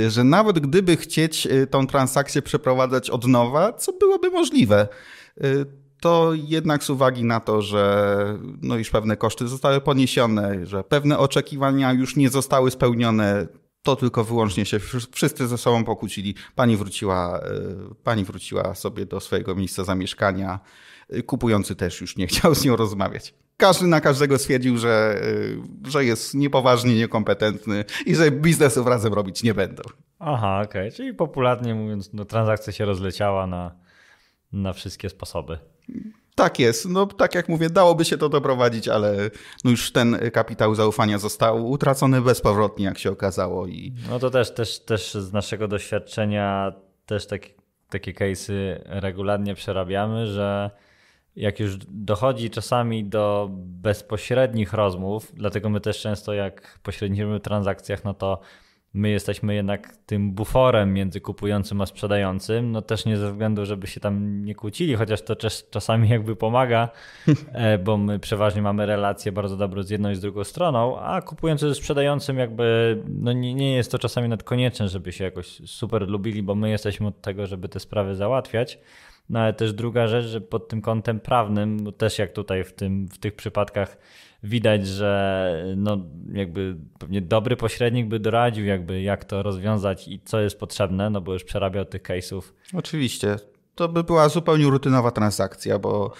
że nawet gdyby chcieć tą transakcję przeprowadzać od nowa, co byłoby możliwe, to jednak z uwagi na to, że no już pewne koszty zostały poniesione, że pewne oczekiwania już nie zostały spełnione, to tylko wyłącznie się wszyscy ze sobą pokłócili. Pani wróciła, y, pani wróciła sobie do swojego miejsca zamieszkania. Y, kupujący też już nie <laughs> chciał z nią rozmawiać. Każdy na każdego stwierdził, że, y, że jest niepoważnie niekompetentny i że biznesów razem robić nie będą. Aha, okej. Okay. Czyli popularnie mówiąc, no, transakcja się rozleciała na, na wszystkie sposoby. Tak jest. No, tak jak mówię, dałoby się to doprowadzić, ale no już ten kapitał zaufania został utracony bezpowrotnie, jak się okazało. I... No to też, też, też z naszego doświadczenia też tak, takie case'y regularnie przerabiamy, że jak już dochodzi czasami do bezpośrednich rozmów, dlatego my też często jak pośredniczymy w transakcjach, no to my jesteśmy jednak tym buforem między kupującym a sprzedającym, no też nie ze względu, żeby się tam nie kłócili, chociaż to czasami jakby pomaga, <laughs> e, bo my przeważnie mamy relacje bardzo dobre z jedną i z drugą stroną, a kupujący ze sprzedającym jakby, no nie, nie jest to czasami nadkonieczne, żeby się jakoś super lubili, bo my jesteśmy od tego, żeby te sprawy załatwiać. No ale też druga rzecz, że pod tym kątem prawnym, też jak tutaj w, tym, w tych przypadkach widać, że no jakby pewnie dobry pośrednik by doradził jakby jak to rozwiązać i co jest potrzebne, no bo już przerabiał tych case'ów. Oczywiście. To by była zupełnie rutynowa transakcja, bo,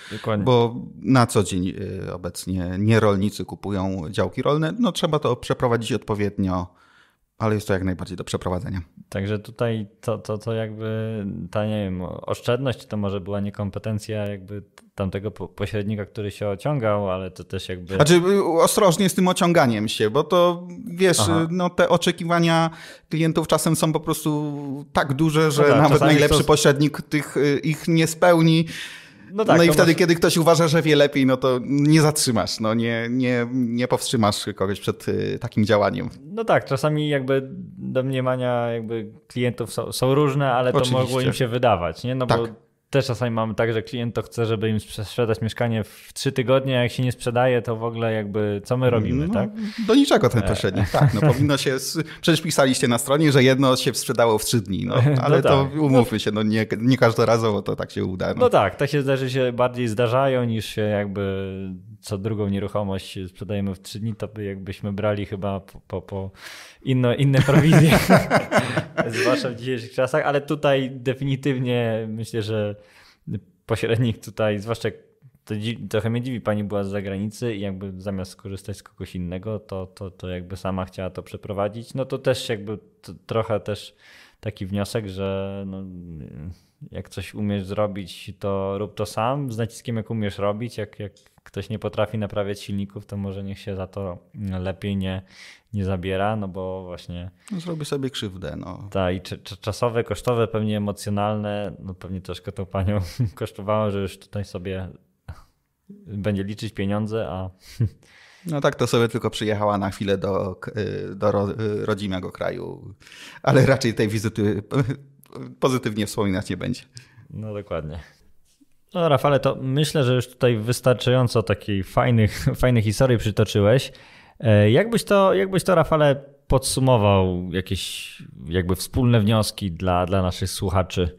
bo na co dzień y, obecnie nie rolnicy kupują działki rolne. No trzeba to przeprowadzić odpowiednio ale jest to jak najbardziej do przeprowadzenia. Także tutaj to, to, to jakby ta, nie wiem, oszczędność to może była niekompetencja jakby tamtego pośrednika, który się ociągał, ale to też jakby... Znaczy ostrożnie z tym ociąganiem się, bo to wiesz, no te oczekiwania klientów czasem są po prostu tak duże, że no tak, nawet najlepszy to... pośrednik tych y, ich nie spełni. No, tak, no i wtedy, masz... kiedy ktoś uważa, że wie lepiej, no to nie zatrzymasz, no nie, nie, nie powstrzymasz kogoś przed y, takim działaniem. No tak, czasami jakby domniemania jakby klientów są, są różne, ale to Oczywiście. mogło im się wydawać, nie? No tak. bo też czasami mamy tak, że klient to chce, żeby im sprzedać mieszkanie w trzy tygodnie, a jak się nie sprzedaje, to w ogóle jakby co my robimy, no, tak? Do niczego ten e, pośrednik, <laughs> tak. No, powinno się, przecież pisaliście na stronie, że jedno się sprzedało w trzy dni, no, <laughs> no ale no tak. to umówmy się, no nie, nie każdorazowo to tak się uda. No, no tak, się zdarzy się bardziej zdarzają niż się jakby co drugą nieruchomość sprzedajemy w trzy dni, to by jakbyśmy brali chyba po, po, po inno, inne prowizje, <laughs> zwłaszcza w dzisiejszych czasach, ale tutaj definitywnie myślę, że pośrednik tutaj, zwłaszcza to trochę mnie dziwi, pani była z zagranicy i jakby zamiast skorzystać z kogoś innego, to, to, to jakby sama chciała to przeprowadzić. No to też jakby to, trochę też taki wniosek, że no, jak coś umiesz zrobić, to rób to sam z naciskiem, jak umiesz robić. Jak, jak ktoś nie potrafi naprawiać silników, to może niech się za to lepiej nie, nie zabiera, no bo właśnie. No, zrobi sobie krzywdę. No. Tak, i czasowe, kosztowe, pewnie emocjonalne, no pewnie troszkę to panią <laughs> kosztowało, że już tutaj sobie będzie liczyć pieniądze, a. <laughs> No tak, to sobie tylko przyjechała na chwilę do, y, do y, rodzimego kraju, ale raczej tej wizyty pozytywnie wspominać nie będzie. No dokładnie. No Rafale, to myślę, że już tutaj wystarczająco takiej fajnych, <laughs> fajnych historii przytoczyłeś. E, jakbyś to, jakbyś to Rafale podsumował jakieś jakby wspólne wnioski dla, dla naszych słuchaczy,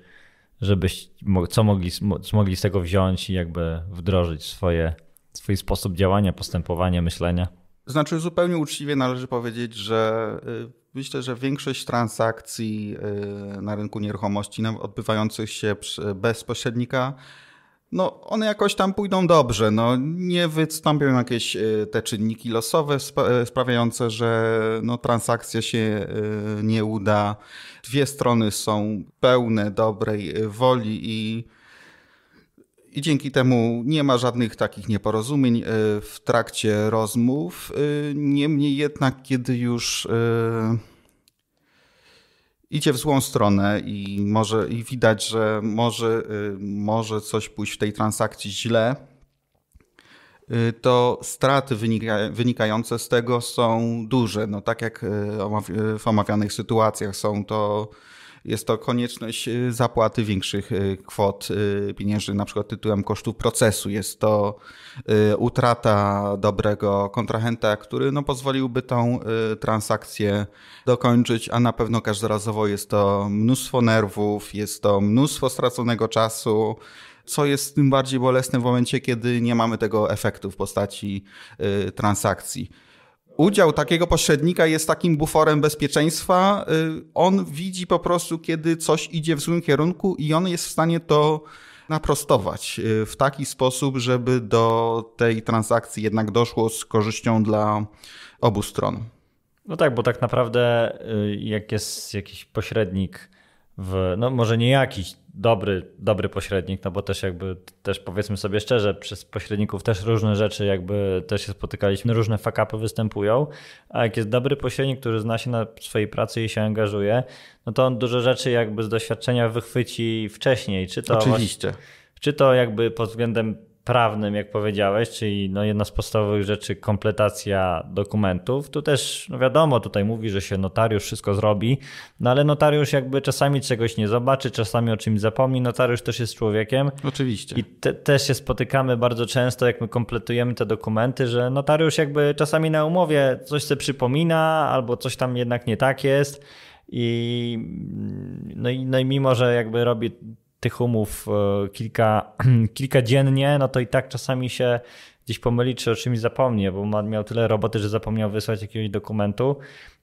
żebyś co mogli, co mogli z tego wziąć i jakby wdrożyć swoje, swój sposób działania, postępowania, myślenia? Znaczy, zupełnie uczciwie należy powiedzieć, że y, Myślę, że większość transakcji y, na rynku nieruchomości odbywających się bez pośrednika, no one jakoś tam pójdą dobrze. No, nie wystąpią jakieś y, te czynniki losowe y, sprawiające, że no, transakcja się nie uda. Dwie strony są pełne dobrej woli i i dzięki temu nie ma żadnych takich nieporozumień e, w trakcie rozmów. E, niemniej jednak, kiedy już e, idzie w złą stronę i może i widać, że może, może coś pójść w tej transakcji źle, to straty wynikające z tego są duże. No, tak jak w omawianych sytuacjach są to jest to konieczność y, zapłaty większych y, kwot y, pieniężnych, na przykład tytułem kosztów procesu. Jest to utrata dobrego kontrahenta, który no, pozwoliłby tą transakcję dokończyć, a na pewno każdorazowo jest to mnóstwo nerwów, jest to mnóstwo straconego czasu co jest tym bardziej bolesne w momencie, kiedy nie mamy tego efektu w postaci transakcji. Udział takiego pośrednika jest takim buforem bezpieczeństwa. Y, on widzi po prostu, kiedy coś idzie w złym kierunku i on jest w stanie to naprostować y, w taki sposób, żeby do tej transakcji jednak doszło z korzyścią dla obu stron. No tak, bo tak naprawdę, y, jak jest jakiś pośrednik, w, no może nie jakiś dobry, dobry pośrednik, no bo też jakby, też powiedzmy sobie szczerze, przez pośredników też różne rzeczy jakby też się spotykaliśmy, różne fakapy występują, a jak jest dobry pośrednik, który zna się na swojej pracy i się angażuje, no to on dużo rzeczy jakby z doświadczenia wychwyci wcześniej, czy to... Oczywiście. Właśnie, czy to jakby pod względem prawnym, jak powiedziałeś, czyli no jedna z podstawowych rzeczy kompletacja dokumentów. Tu też, no wiadomo, tutaj mówi, że się notariusz wszystko zrobi, no ale notariusz jakby czasami czegoś nie zobaczy, czasami o czymś zapomni. Notariusz też jest człowiekiem. Oczywiście. I te, też się spotykamy bardzo często, jak my kompletujemy te dokumenty, że notariusz jakby czasami na umowie coś sobie przypomina albo coś tam jednak nie tak jest. I no, i, no i mimo, że jakby robi tych umów e, kilka, <clears throat> kilka dziennie, no to i tak czasami się gdzieś pomyli, czy o czymś zapomnie, bo miał tyle roboty, że zapomniał wysłać jakiegoś dokumentu.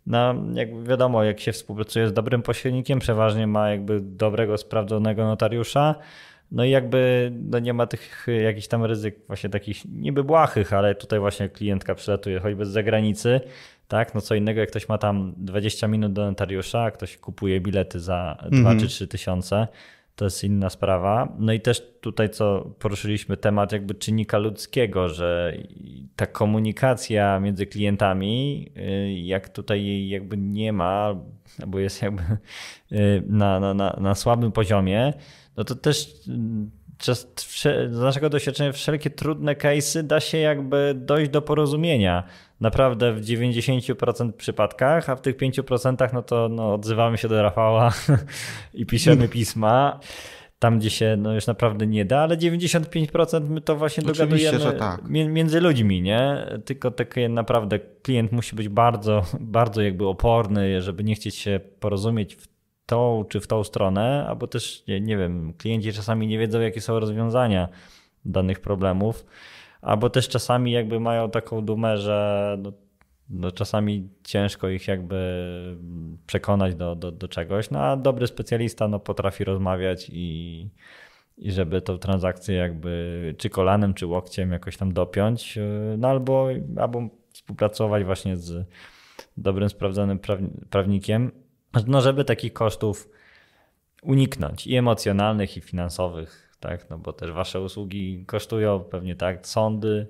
No, jak wiadomo, jak się współpracuje z dobrym pośrednikiem, przeważnie ma jakby dobrego, sprawdzonego notariusza. No i jakby no nie ma tych jakichś tam ryzyk właśnie takich niby błahych, ale tutaj właśnie klientka przylatuje choćby z zagranicy, tak? No co innego jak ktoś ma tam 20 minut do notariusza, a ktoś kupuje bilety za 2 mm -hmm. czy 3 tysiące, to jest inna sprawa. No i też tutaj, co poruszyliśmy, temat jakby czynnika ludzkiego, że ta komunikacja między klientami, y, jak tutaj jej jakby nie ma, albo jest jakby y, na, na, na, na słabym poziomie, no to też z naszego doświadczenia wszelkie trudne case'y da się jakby dojść do porozumienia. Naprawdę w 90% przypadkach, a w tych 5% no to no, odzywamy się do Rafała <laughs> i piszemy pisma tam, gdzie się no, już naprawdę nie da, ale 95% my to właśnie Oczywiście, dogadujemy tak. między ludźmi, nie? Tylko takie naprawdę klient musi być bardzo, bardzo jakby oporny, żeby nie chcieć się porozumieć w tą czy w tą stronę, albo też, nie, nie wiem, klienci czasami nie wiedzą, jakie są rozwiązania danych problemów, albo też czasami jakby mają taką dumę, że no, no czasami ciężko ich jakby przekonać do, do, do, czegoś, no a dobry specjalista no, potrafi rozmawiać i, i żeby tą transakcję jakby czy kolanem, czy łokciem jakoś tam dopiąć, no albo, albo współpracować właśnie z dobrym, sprawdzonym prawnikiem no żeby takich kosztów uniknąć i emocjonalnych, i finansowych, tak? No bo też wasze usługi kosztują pewnie tak, sądy.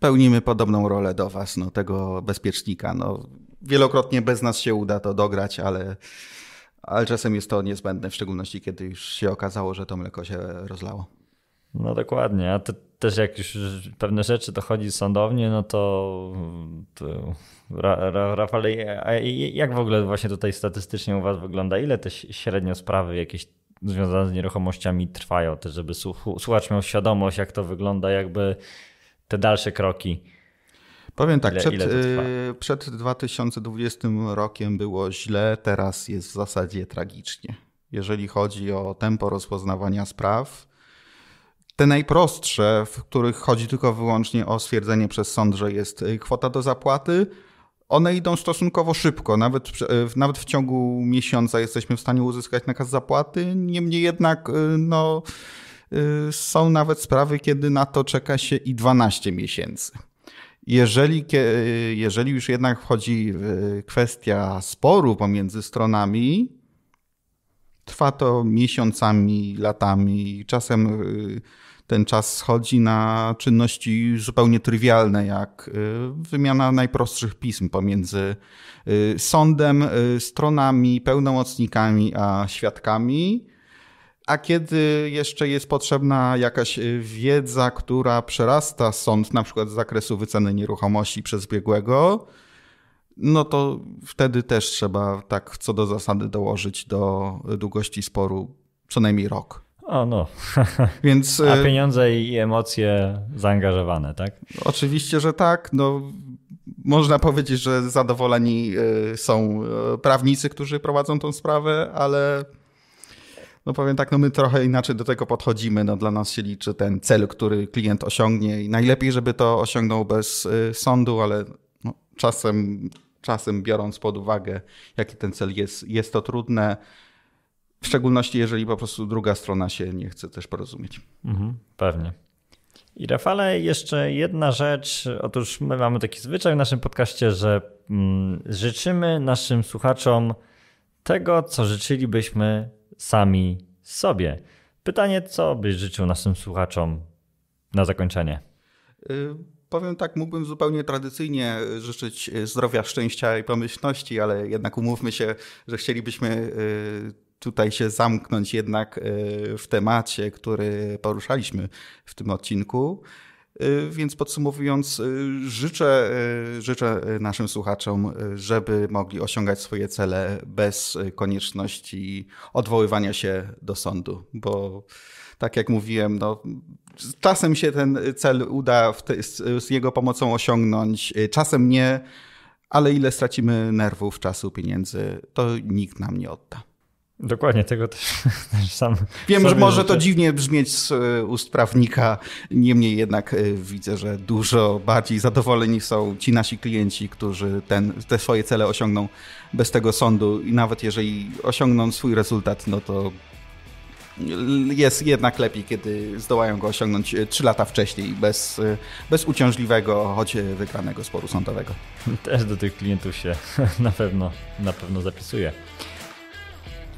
Pełnimy podobną rolę do was, no, tego bezpiecznika. No, wielokrotnie bez nas się uda to dograć, ale, ale czasem jest to niezbędne, w szczególności kiedy już się okazało, że to mleko się rozlało. No dokładnie, a to też jak już pewne rzeczy dochodzi sądownie, no to, to Ra, Ra, Rafale, jak w ogóle właśnie tutaj statystycznie u was wygląda? Ile te średnio sprawy jakieś związane z nieruchomościami trwają? Też żeby słuchacz miał świadomość, jak to wygląda, jakby te dalsze kroki. Powiem tak, ile, przed, ile y, przed 2020 rokiem było źle, teraz jest w zasadzie tragicznie. Jeżeli chodzi o tempo rozpoznawania spraw, te najprostsze, w których chodzi tylko wyłącznie o stwierdzenie przez sąd, że jest y, kwota do zapłaty, one idą stosunkowo szybko. Nawet, y, nawet w ciągu miesiąca jesteśmy w stanie uzyskać nakaz zapłaty. Niemniej jednak, y, no, są nawet sprawy, kiedy na to czeka się i 12 miesięcy. Jeżeli, jeżeli już jednak wchodzi kwestia sporu pomiędzy stronami, Trwa to miesiącami, latami. Czasem y, ten czas schodzi na czynności zupełnie trywialne, jak y, wymiana najprostszych pism pomiędzy y, sądem, stronami, pełnomocnikami a świadkami. A kiedy jeszcze jest potrzebna jakaś wiedza, która przerasta sąd, na przykład z zakresu wyceny nieruchomości przez biegłego, no to wtedy też trzeba tak co do zasady dołożyć do długości sporu co najmniej rok. O no. <laughs> Więc, A y, pieniądze i emocje zaangażowane, tak? Oczywiście, że tak. No, można powiedzieć, że zadowoleni y, są y, prawnicy, którzy prowadzą tą sprawę, ale no powiem tak, no my trochę inaczej do tego podchodzimy. No dla nas się liczy ten cel, który klient osiągnie i najlepiej, żeby to osiągnął bez sądu, ale czasem, czasem biorąc pod uwagę, jaki ten cel jest, jest to trudne. W szczególności, jeżeli po prostu druga strona się nie chce też porozumieć. Mhm, pewnie. I Rafale, jeszcze jedna rzecz. Otóż my mamy taki zwyczaj w naszym podcaście, że mm, życzymy naszym słuchaczom tego, co życzylibyśmy sami sobie. Pytanie, co byś życzył naszym słuchaczom na zakończenie? Y powiem tak, mógłbym zupełnie tradycyjnie e, życzyć e, zdrowia, szczęścia i pomyślności, ale jednak umówmy się, że chcielibyśmy e, tutaj się zamknąć jednak w temacie, który poruszaliśmy w tym odcinku. Więc podsumowując, życzę, życzę naszym słuchaczom, żeby mogli osiągać swoje cele bez konieczności odwoływania się do sądu, bo tak jak mówiłem, no, czasem się ten cel uda te, z, z jego pomocą osiągnąć, y, czasem nie, ale ile stracimy nerwów, czasu, pieniędzy, to nikt nam nie odda. Dokładnie, tego też, <laughs> też sam. Wiem, że może życzę. to dziwnie brzmieć z y, ust prawnika, niemniej jednak y, widzę, że dużo bardziej zadowoleni są ci nasi klienci, którzy ten, te swoje cele osiągną bez tego sądu i nawet jeżeli osiągną swój rezultat, no to jest jednak lepiej, kiedy zdołają go osiągnąć 3 e, lata wcześniej, bez, e, bez uciążliwego, choć e, wygranego sporu sądowego. Też do tych klientów się <laughs> na pewno, na pewno zapisuję.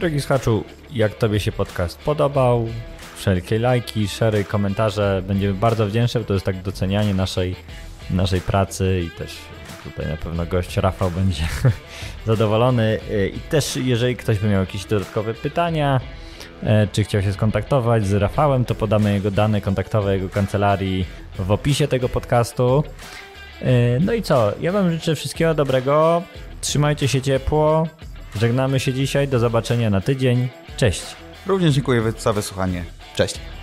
Drogi Schaczu, jak Tobie się podcast podobał, wszelkie lajki, szery, komentarze będziemy bardzo wdzięczni, bo to jest tak docenianie naszej, naszej pracy i też tutaj na pewno gość Rafał będzie <laughs> zadowolony. I też jeżeli ktoś by miał jakieś dodatkowe pytania, E, czy chciał się skontaktować z Rafałem, to podamy jego dane kontaktowe jego kancelarii w opisie tego podcastu. E, no i co? Ja Wam życzę wszystkiego dobrego. Trzymajcie się ciepło. Żegnamy się dzisiaj. Do zobaczenia na tydzień. Cześć. Również dziękuję za wysłuchanie. Cześć.